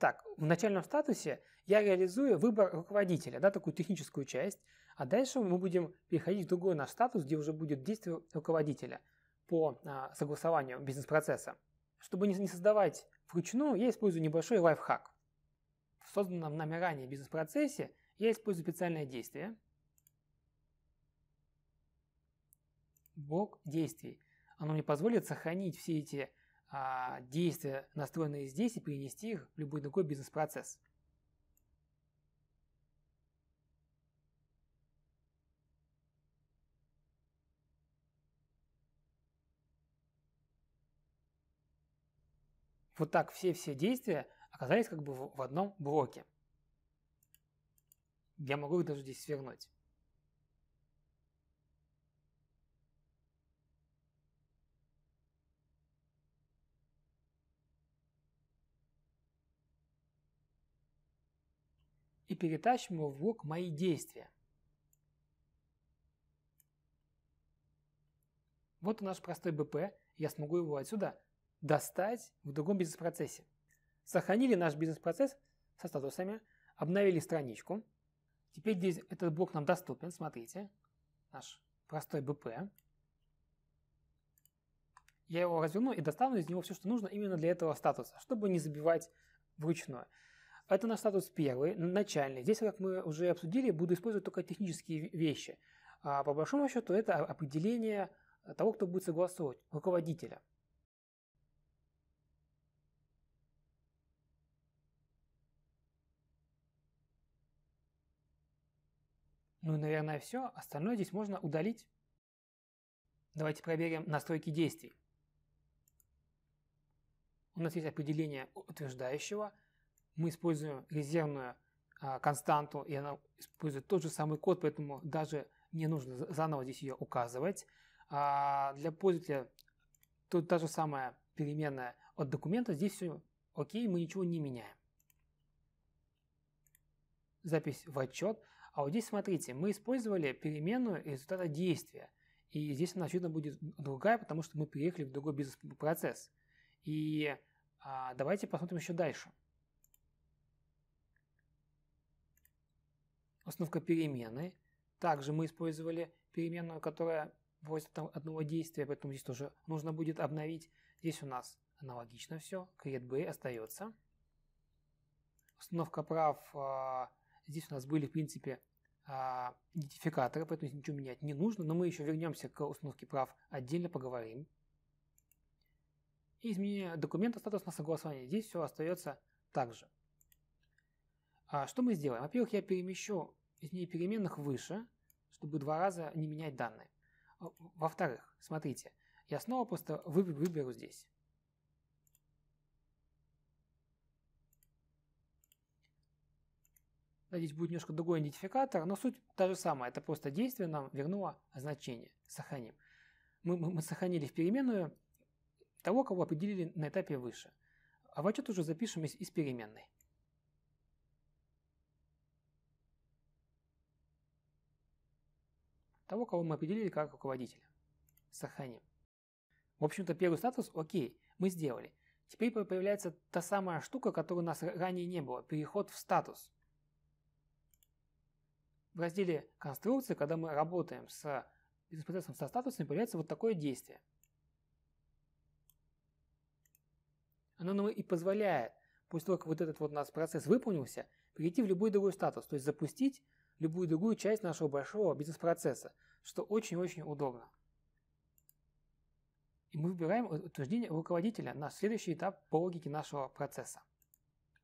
Итак, в начальном статусе я реализую выбор руководителя, да, такую техническую часть, а дальше мы будем переходить в другой наш статус, где уже будет действие руководителя по а, согласованию бизнес-процесса. Чтобы не, не создавать вручную, я использую небольшой лайфхак. В созданном нами ранее бизнес-процессе я использую специальное действие. Блок действий. Оно мне позволит сохранить все эти а, действия, настроенные здесь, и перенести их в любой другой бизнес-процесс. Вот так все-все действия оказались как бы в одном блоке. Я могу их даже здесь свернуть. и перетащим его в блок «Мои действия». Вот у нас простой БП, я смогу его отсюда достать в другом бизнес-процессе. Сохранили наш бизнес-процесс со статусами, обновили страничку. Теперь здесь этот блок нам доступен, смотрите, наш простой БП. Я его разверну и достану из него все, что нужно именно для этого статуса, чтобы не забивать вручную. Это наш статус первый, начальный. Здесь, как мы уже обсудили, буду использовать только технические вещи. А по большому счету это определение того, кто будет согласовывать, руководителя. Ну и, наверное, все. Остальное здесь можно удалить. Давайте проверим настройки действий. У нас есть определение утверждающего – мы используем резервную а, константу, и она использует тот же самый код, поэтому даже не нужно заново здесь ее указывать. А, для пользователя тут та же самая переменная от документа, здесь все окей, мы ничего не меняем. Запись в отчет. А вот здесь, смотрите, мы использовали переменную результата действия. И здесь она, очевидно, будет другая, потому что мы переехали в другой бизнес-процесс. И а, давайте посмотрим еще дальше. установка перемены. Также мы использовали переменную, которая просит одного действия, поэтому здесь тоже нужно будет обновить. Здесь у нас аналогично все, createBay остается. Установка прав, а, здесь у нас были в принципе а, идентификаторы, поэтому здесь ничего менять не нужно, но мы еще вернемся к установке прав, отдельно поговорим. И изменение документа статус на согласование. Здесь все остается так же. А, что мы сделаем? Во-первых, я перемещу изменений переменных выше, чтобы два раза не менять данные. А, во-вторых, смотрите, я снова просто выберу, здесь. здесь будет немножко другой идентификатор, но суть та же самая. Это просто действие нам вернуло значение. Сохраним. Мы, мы, мы сохранили в переменную того, кого определили на этапе выше. А в отчет уже запишем из, из переменной. того, кого мы определили как руководителя. Сохраним. В общем-то, первый статус «Окей, мы сделали». Теперь появляется та самая штука, которой у нас ранее не было – переход в статус. В разделе «Конструкции», когда мы работаем с бизнес-процессом со статусами, появляется вот такое действие. Оно нам и позволяет, после того, как вот этот вот у нас процесс выполнился, перейти в любой другой статус, то есть запустить любую другую часть нашего большого бизнес-процесса, что очень-очень удобно. И мы выбираем утверждение руководителя на следующий этап по логике нашего процесса.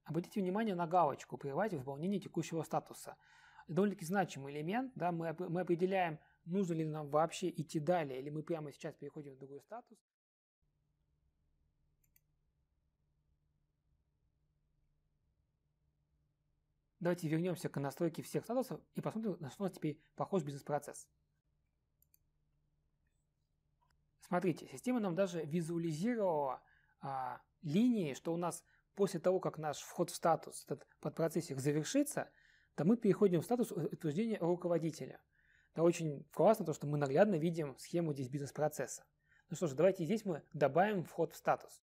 Обратите внимание на галочку «Прервать выполнение текущего статуса». довольно-таки значимый элемент. Да? Мы, мы определяем, нужно ли нам вообще идти далее, или мы прямо сейчас переходим в другой статус. Давайте вернемся к настройке всех статусов и посмотрим, на что у нас теперь похож бизнес-процесс. Смотрите, система нам даже визуализировала а, линии, что у нас после того, как наш вход в статус, этот подпроцессик завершится, то мы переходим в статус утверждения руководителя. Это очень классно, то, что мы наглядно видим схему здесь бизнес-процесса. Ну что ж, давайте здесь мы добавим вход в статус.